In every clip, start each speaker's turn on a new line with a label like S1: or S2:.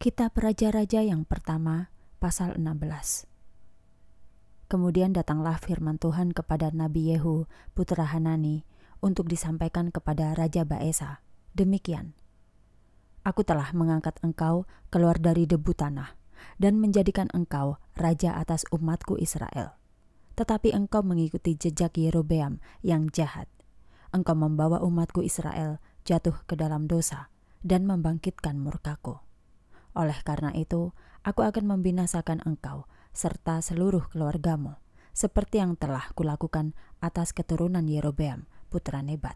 S1: Kitab Raja-Raja yang pertama, pasal 16. Kemudian datanglah firman Tuhan kepada Nabi Yehu, putra Hanani, untuk disampaikan kepada Raja Baesa. Demikian. Aku telah mengangkat engkau keluar dari debu tanah dan menjadikan engkau raja atas umatku Israel. Tetapi engkau mengikuti jejak Yerobeam yang jahat. Engkau membawa umatku Israel jatuh ke dalam dosa dan membangkitkan murkaku. Oleh karena itu, aku akan membinasakan engkau serta seluruh keluargamu, seperti yang telah kulakukan atas keturunan Yerobeam, putra Nebat.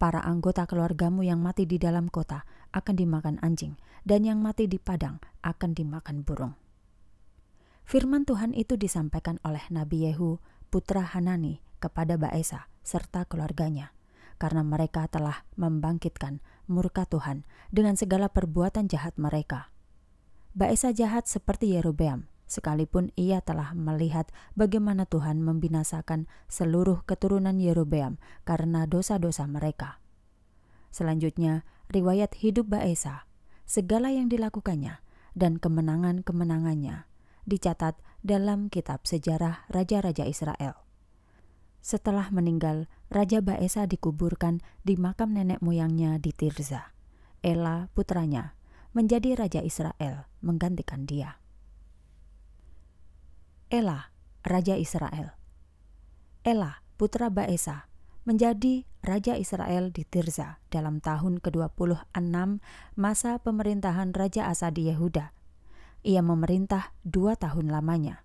S1: Para anggota keluargamu yang mati di dalam kota akan dimakan anjing, dan yang mati di padang akan dimakan burung. Firman Tuhan itu disampaikan oleh Nabi Yehu, putra Hanani, kepada Baesa serta keluarganya, karena mereka telah membangkitkan murka Tuhan dengan segala perbuatan jahat mereka. Baesa jahat seperti Yerobeam, sekalipun ia telah melihat bagaimana Tuhan membinasakan seluruh keturunan Yerobeam karena dosa-dosa mereka. Selanjutnya, riwayat hidup Baesa, segala yang dilakukannya, dan kemenangan-kemenangannya dicatat dalam kitab sejarah Raja-Raja Israel. Setelah meninggal, Raja Baesa dikuburkan di makam nenek moyangnya di Tirza. Ella, putranya, menjadi Raja Israel, menggantikan dia. Ella, Raja Israel Ella, putra Baesa, menjadi Raja Israel di Tirza dalam tahun ke-26 masa pemerintahan Raja Asa di Yehuda. Ia memerintah dua tahun lamanya.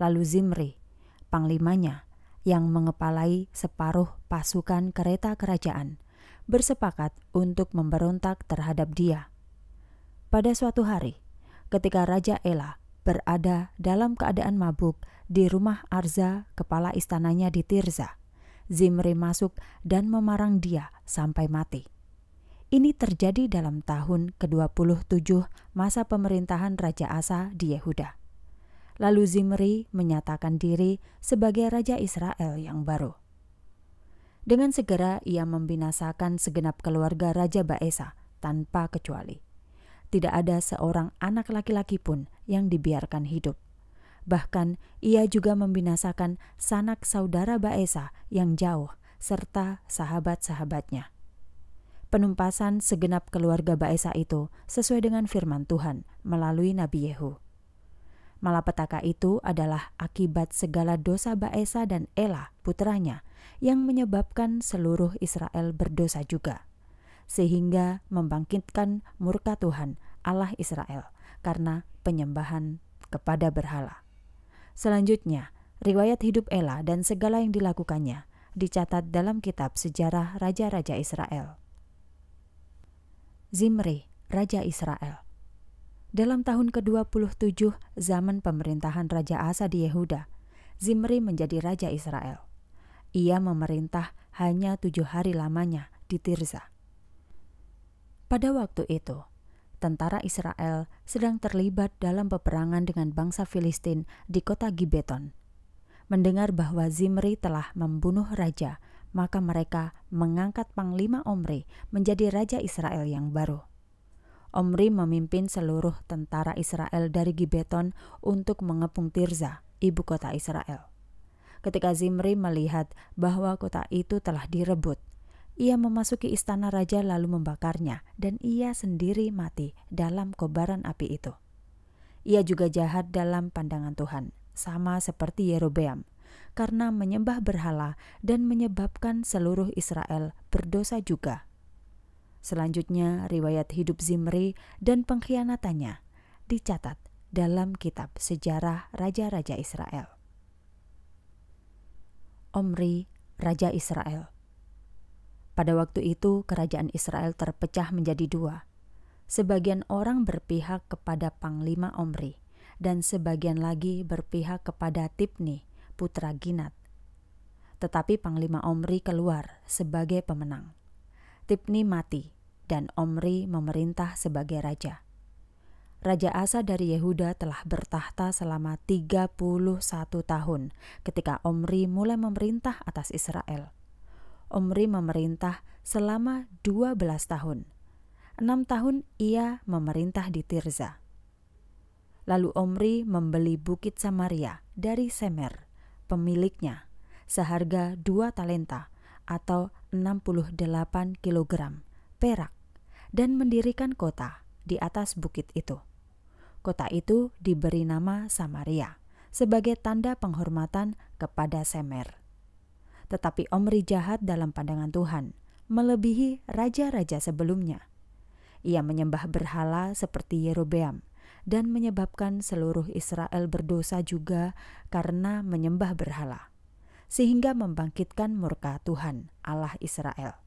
S1: Lalu Zimri, panglimanya, yang mengepalai separuh pasukan kereta kerajaan, bersepakat untuk memberontak terhadap dia. Pada suatu hari, ketika Raja Ella berada dalam keadaan mabuk di rumah Arza, kepala istananya di Tirza, Zimri masuk dan memarang dia sampai mati. Ini terjadi dalam tahun ke-27 masa pemerintahan Raja Asa di Yehuda. Lalu Zimri menyatakan diri sebagai raja Israel yang baru. Dengan segera ia membinasakan segenap keluarga Raja Baesa tanpa kecuali. Tidak ada seorang anak laki-laki pun yang dibiarkan hidup. Bahkan ia juga membinasakan sanak saudara Baesa yang jauh serta sahabat-sahabatnya penumpasan segenap keluarga Baesa itu sesuai dengan firman Tuhan melalui Nabi Yehu. Malapetaka itu adalah akibat segala dosa Baesa dan Ela, putranya, yang menyebabkan seluruh Israel berdosa juga. Sehingga membangkitkan murka Tuhan, Allah Israel, karena penyembahan kepada berhala. Selanjutnya, riwayat hidup Ela dan segala yang dilakukannya dicatat dalam kitab sejarah Raja-Raja Israel. Zimri, Raja Israel dalam tahun ke-27 zaman pemerintahan Raja Asa di Yehuda, Zimri menjadi Raja Israel. Ia memerintah hanya tujuh hari lamanya di Tirza. Pada waktu itu, tentara Israel sedang terlibat dalam peperangan dengan bangsa Filistin di kota Gibeton. Mendengar bahwa Zimri telah membunuh raja, maka mereka mengangkat Panglima Omri menjadi Raja Israel yang baru. Omri memimpin seluruh tentara Israel dari Gibeton untuk mengepung Tirza, ibu kota Israel. Ketika Zimri melihat bahwa kota itu telah direbut, ia memasuki istana raja lalu membakarnya, dan ia sendiri mati dalam kobaran api itu. Ia juga jahat dalam pandangan Tuhan, sama seperti Yerobeam, karena menyembah berhala dan menyebabkan seluruh Israel berdosa juga Selanjutnya, riwayat hidup Zimri dan pengkhianatannya dicatat dalam kitab sejarah Raja-Raja Israel. Omri, Raja Israel Pada waktu itu, kerajaan Israel terpecah menjadi dua. Sebagian orang berpihak kepada Panglima Omri, dan sebagian lagi berpihak kepada Tipni, putra Ginat. Tetapi Panglima Omri keluar sebagai pemenang Tipni mati dan Omri memerintah sebagai raja. Raja Asa dari Yehuda telah bertahta selama 31 tahun ketika Omri mulai memerintah atas Israel. Omri memerintah selama 12 tahun. Enam tahun ia memerintah di Tirza. Lalu Omri membeli bukit Samaria dari Semer, pemiliknya, seharga dua talenta atau 68 kg perak dan mendirikan kota di atas bukit itu. Kota itu diberi nama Samaria sebagai tanda penghormatan kepada Semer. Tetapi Omri jahat dalam pandangan Tuhan, melebihi raja-raja sebelumnya. Ia menyembah berhala seperti Yerobeam dan menyebabkan seluruh Israel berdosa juga karena menyembah berhala sehingga membangkitkan murka Tuhan Allah Israel.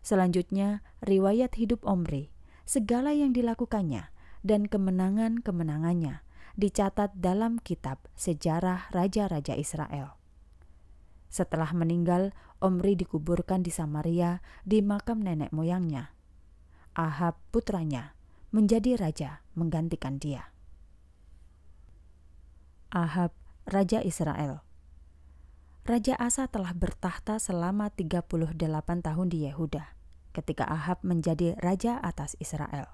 S1: Selanjutnya, riwayat hidup Omri, segala yang dilakukannya dan kemenangan-kemenangannya dicatat dalam kitab sejarah raja-raja Israel. Setelah meninggal, Omri dikuburkan di Samaria di makam nenek moyangnya. Ahab putranya menjadi raja menggantikan dia. Ahab, raja Israel, Raja Asa telah bertahta selama 38 tahun di Yehuda ketika Ahab menjadi raja atas Israel.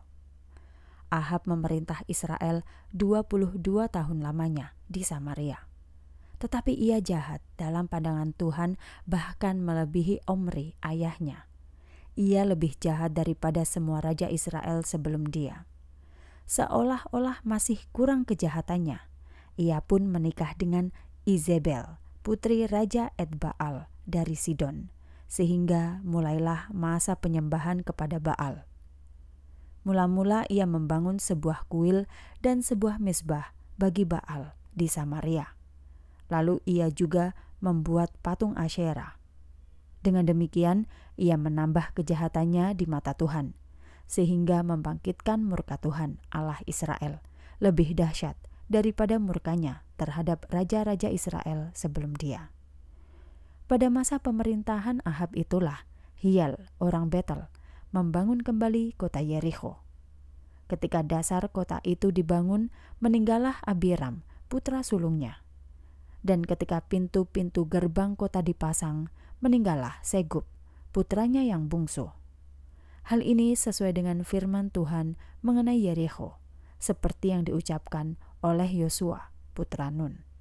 S1: Ahab memerintah Israel 22 tahun lamanya di Samaria. Tetapi ia jahat dalam pandangan Tuhan bahkan melebihi Omri ayahnya. Ia lebih jahat daripada semua raja Israel sebelum dia. Seolah-olah masih kurang kejahatannya, ia pun menikah dengan Izebel, putri Raja Edbaal dari Sidon, sehingga mulailah masa penyembahan kepada Baal. Mula-mula ia membangun sebuah kuil dan sebuah mesbah bagi Baal di Samaria. Lalu ia juga membuat patung Asyera. Dengan demikian, ia menambah kejahatannya di mata Tuhan, sehingga membangkitkan murka Tuhan Allah Israel lebih dahsyat daripada murkanya terhadap raja-raja Israel sebelum dia. Pada masa pemerintahan Ahab itulah Hiel orang Betel, membangun kembali kota Yeriko. Ketika dasar kota itu dibangun, meninggallah Abiram, putra sulungnya. Dan ketika pintu-pintu gerbang kota dipasang, meninggallah Segub, putranya yang bungsu. Hal ini sesuai dengan firman Tuhan mengenai Yeriko, seperti yang diucapkan oleh Yosua putra Nun.